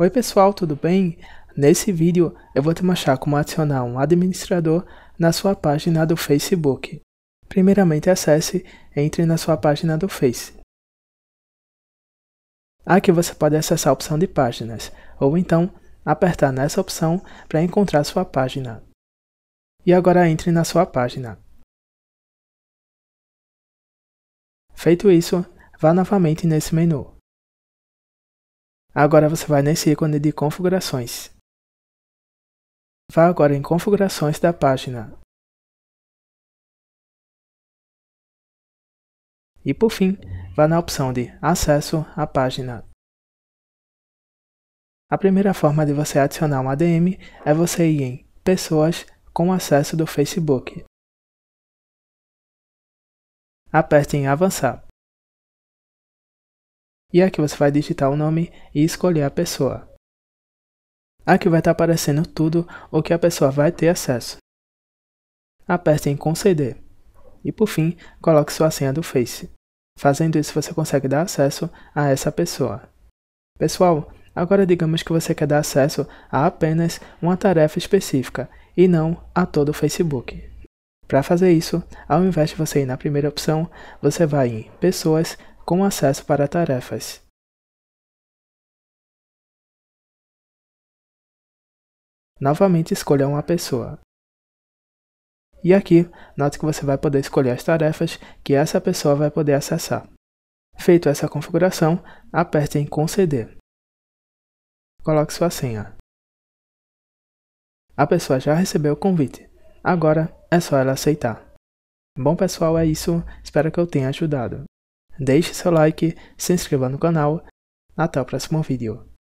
Oi pessoal, tudo bem? Nesse vídeo eu vou te mostrar como adicionar um administrador na sua página do Facebook. Primeiramente acesse entre na sua página do Face. Aqui você pode acessar a opção de páginas, ou então apertar nessa opção para encontrar sua página. E agora entre na sua página. Feito isso, vá novamente nesse menu. Agora você vai nesse ícone de configurações. Vá agora em configurações da página. E por fim, vá na opção de acesso à página. A primeira forma de você adicionar um ADM é você ir em Pessoas com acesso do Facebook. Aperte em Avançar. E aqui você vai digitar o nome e escolher a pessoa. Aqui vai estar aparecendo tudo o que a pessoa vai ter acesso. Aperte em conceder. E por fim, coloque sua senha do Face. Fazendo isso, você consegue dar acesso a essa pessoa. Pessoal, agora digamos que você quer dar acesso a apenas uma tarefa específica e não a todo o Facebook. Para fazer isso, ao invés de você ir na primeira opção, você vai em Pessoas, com acesso para tarefas. Novamente escolha uma pessoa. E aqui, note que você vai poder escolher as tarefas que essa pessoa vai poder acessar. Feito essa configuração, aperte em Conceder. Coloque sua senha. A pessoa já recebeu o convite. Agora é só ela aceitar. Bom pessoal, é isso. Espero que eu tenha ajudado. Deixe seu like, se inscreva no canal. Até o próximo vídeo.